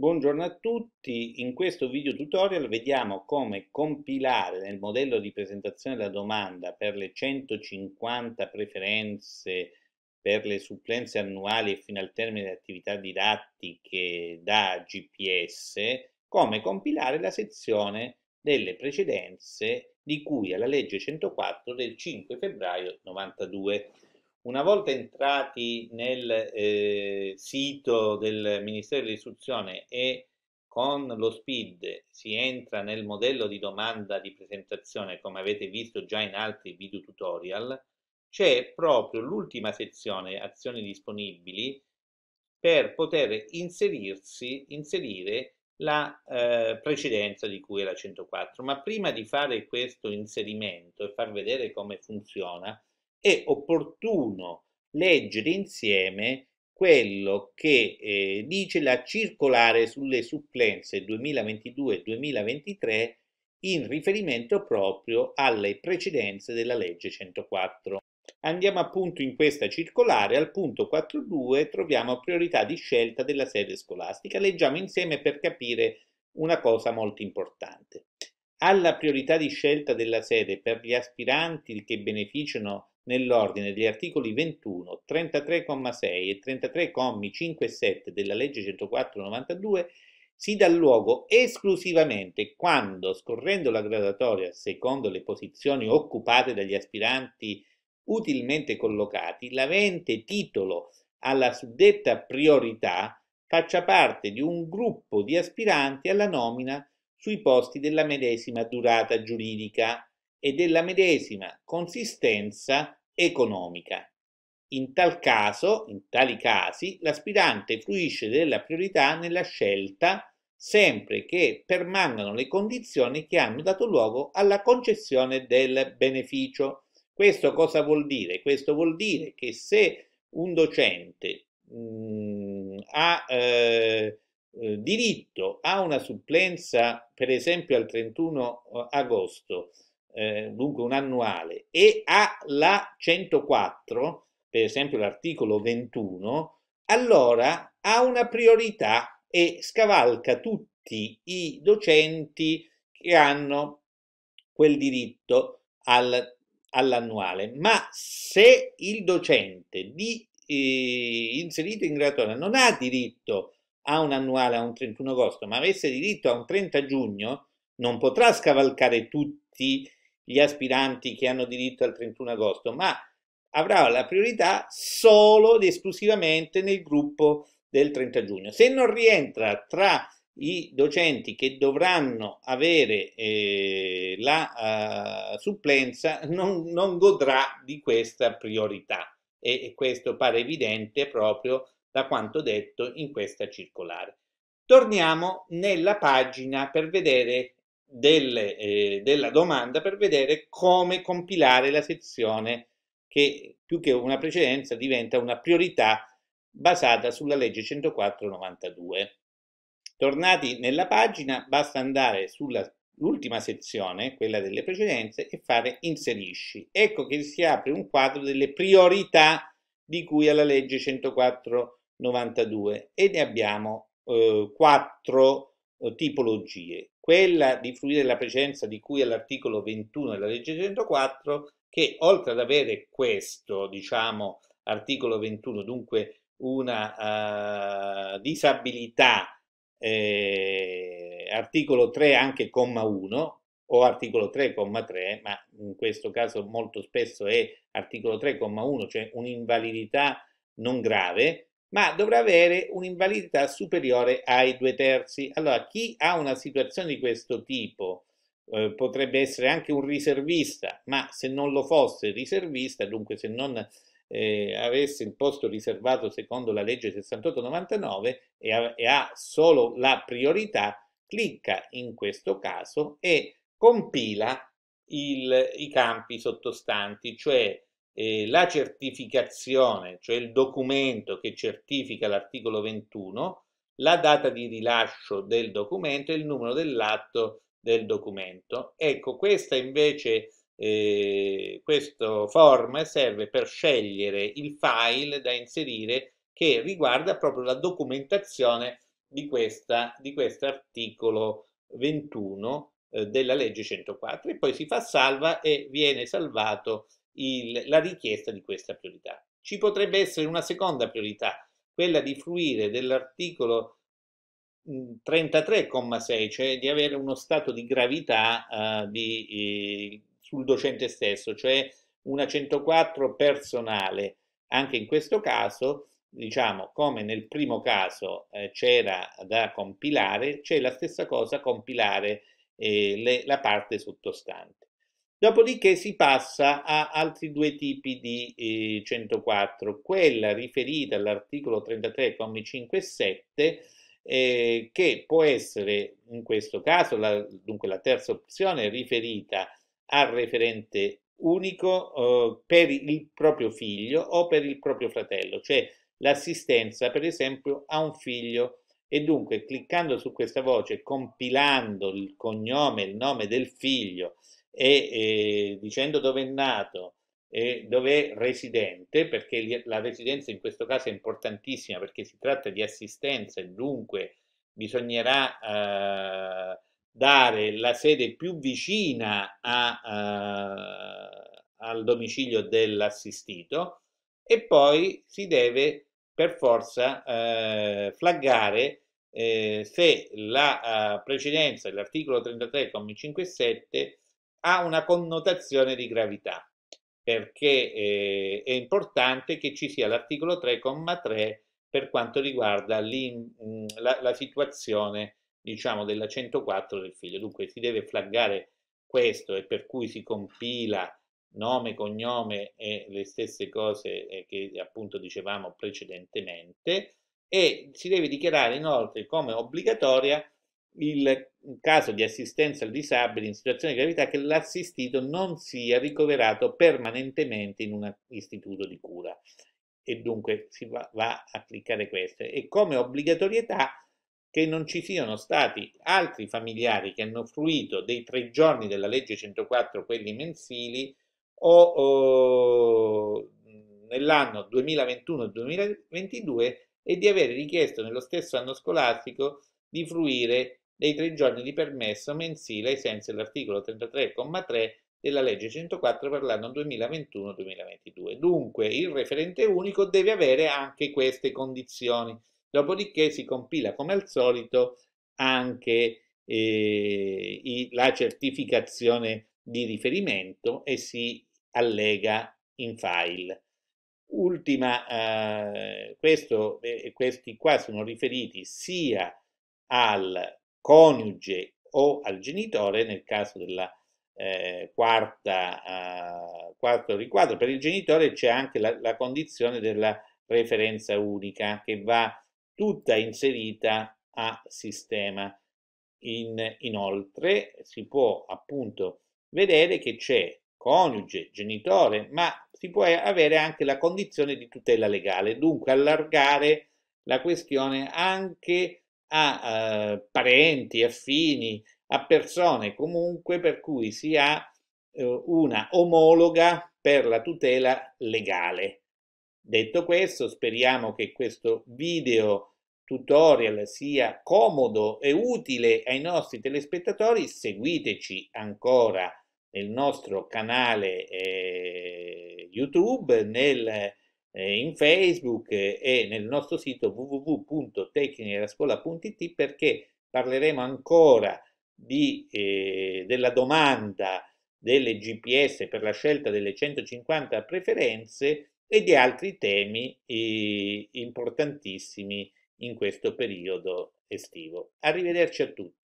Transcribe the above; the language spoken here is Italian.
Buongiorno a tutti, in questo video tutorial vediamo come compilare nel modello di presentazione della domanda per le 150 preferenze per le supplenze annuali e fino al termine delle attività didattiche da GPS, come compilare la sezione delle precedenze di cui alla legge 104 del 5 febbraio 92. Una volta entrati nel eh, sito del Ministero dell'Istruzione e con lo SPID si entra nel modello di domanda di presentazione, come avete visto già in altri video tutorial, c'è proprio l'ultima sezione azioni disponibili per poter inserirsi, inserire la eh, precedenza di cui era 104. Ma prima di fare questo inserimento e far vedere come funziona, è opportuno leggere insieme quello che eh, dice la circolare sulle supplenze 2022-2023 in riferimento proprio alle precedenze della legge 104. Andiamo appunto in questa circolare, al punto 4.2 troviamo priorità di scelta della sede scolastica, leggiamo insieme per capire una cosa molto importante. Alla priorità di scelta della sede per gli aspiranti che beneficiano nell'ordine degli articoli 21, 33,6 e 33,5 e 7 della legge 104,92 si dà luogo esclusivamente quando, scorrendo la gradatoria secondo le posizioni occupate dagli aspiranti utilmente collocati, l'avente titolo alla suddetta priorità faccia parte di un gruppo di aspiranti alla nomina sui posti della medesima durata giuridica e della medesima consistenza economica. In tal caso, in tali casi, l'aspirante fruisce della priorità nella scelta sempre che permangano le condizioni che hanno dato luogo alla concessione del beneficio. Questo cosa vuol dire? Questo vuol dire che se un docente mh, mm, ha eh, eh, diritto a una supplenza, per esempio al 31 eh, agosto, eh, dunque un annuale, e ha la 104, per esempio l'articolo 21, allora ha una priorità e scavalca tutti i docenti che hanno quel diritto al, all'annuale. Ma se il docente di, eh, inserito in graduatoria non ha diritto a un annuale a un 31 agosto, ma avesse diritto a un 30 giugno, non potrà scavalcare tutti gli aspiranti che hanno diritto al 31 agosto, ma avrà la priorità solo ed esclusivamente nel gruppo del 30 giugno. Se non rientra tra i docenti che dovranno avere eh, la uh, supplenza non, non, godrà di questa priorità e, e, questo pare evidente proprio da quanto detto in questa circolare. Torniamo nella pagina per vedere delle, eh, della domanda per vedere come compilare la sezione che più che una precedenza diventa una priorità basata sulla legge 104-92. Tornati nella pagina basta andare sull'ultima sezione, quella delle precedenze, e fare inserisci. Ecco che si apre un quadro delle priorità di cui alla legge 104-92 e ne abbiamo eh, quattro eh, tipologie quella di fruire della precedenza di cui all'articolo 21 della legge 104, che oltre ad avere questo, diciamo, articolo 21, dunque una uh, disabilità, eh, articolo 3 anche comma 1, o articolo 3 comma 3 ma in questo caso molto spesso è articolo 3 comma 1 cioè un'invalidità non grave, ma dovrà avere un'invalidità superiore ai due terzi. Allora, chi ha una situazione di questo tipo eh, potrebbe essere anche un riservista, ma se non lo fosse riservista, dunque se non eh, avesse il posto riservato secondo la legge 6899 e e ha solo la priorità, clicca in questo caso e compila il, i campi sottostanti, cioè eh, la certificazione, cioè il documento che certifica l'articolo 21, la data di rilascio del documento e il numero dell'atto del documento. Ecco, questa invece, eh, questo form serve per scegliere il file da inserire che riguarda proprio la documentazione di questa, di questo articolo 21 eh, della legge 104 e poi si fa salva e viene salvato il, la richiesta di questa priorità. Ci potrebbe essere una seconda priorità, quella di fruire dell'articolo 33,6, mhmm, cioè di avere uno stato di gravità eh, di, eh, sul docente stesso, cioè una 104 personale. Anche in questo caso, diciamo, come nel primo caso eh, c'era da compilare, c'è la stessa cosa compilare eh, le, la parte sottostante. Dopodiché si passa a altri due tipi di eh, 104, quella riferita all'articolo 33, commi 5 e 7, eh, che può essere in questo caso, la, dunque la terza opzione, riferita al referente unico eh, per il proprio figlio o per il proprio fratello, cioè l'assistenza per esempio a un figlio e dunque cliccando su questa voce, compilando il cognome, il nome del figlio, e eh, dicendo dove è nato e dove è residente, perché la residenza in questo caso è importantissima perché si tratta di assistenza e dunque bisognerà eh, dare la sede più vicina a, eh, al domicilio dell'assistito e poi si deve per forza eh, flaggare eh, se la eh, precedenza dell'articolo 33, commi 5 e 7 ha una connotazione di gravità perché eh, è importante che ci sia l'articolo 3,3 per quanto riguarda mm, la, la, situazione diciamo della 104 del figlio dunque si deve flaggare questo e per cui si compila nome, cognome e le stesse cose eh, che appunto dicevamo precedentemente e si deve dichiarare inoltre come obbligatoria il caso di assistenza al disabile in situazione di gravità che l'assistito non sia ricoverato permanentemente in un istituto di cura e dunque si va, va a cliccare questo e come obbligatorietà che non ci siano stati altri familiari che hanno fruito dei tre giorni della legge 104 quelli mensili o, o nell'anno 2021-2022 e di avere richiesto nello stesso anno scolastico di fruire dei tre giorni di permesso mensile ai sensi dell'articolo 33,3 della legge 104 per l'anno 2021-2022. Dunque il referente unico deve avere anche queste condizioni, dopodiché si compila come al solito anche eh, i, la certificazione di riferimento e si allega in file. Ultima, eh, questo, eh, questi qua sono riferiti sia al coniuge o al genitore nel caso della eh, quarta, eh, quarto riquadro. Per il genitore c'è anche la, la, condizione della referenza unica che va tutta inserita a sistema. In, inoltre si può appunto vedere che c'è coniuge, genitore, ma si può avere anche la condizione di tutela legale, dunque allargare la questione anche a eh, parenti, affini, a persone comunque per cui si ha eh, una omologa per la tutela legale. Detto questo, speriamo che questo video tutorial sia comodo e utile ai nostri telespettatori. Seguiteci ancora nel nostro canale eh, YouTube, nel eh, in Facebook e nel nostro sito www.tecnicherascuola.it perché parleremo ancora di, eh, della domanda delle GPS per la scelta delle 150 preferenze e di altri temi eh, importantissimi in questo periodo estivo. Arrivederci a tutti.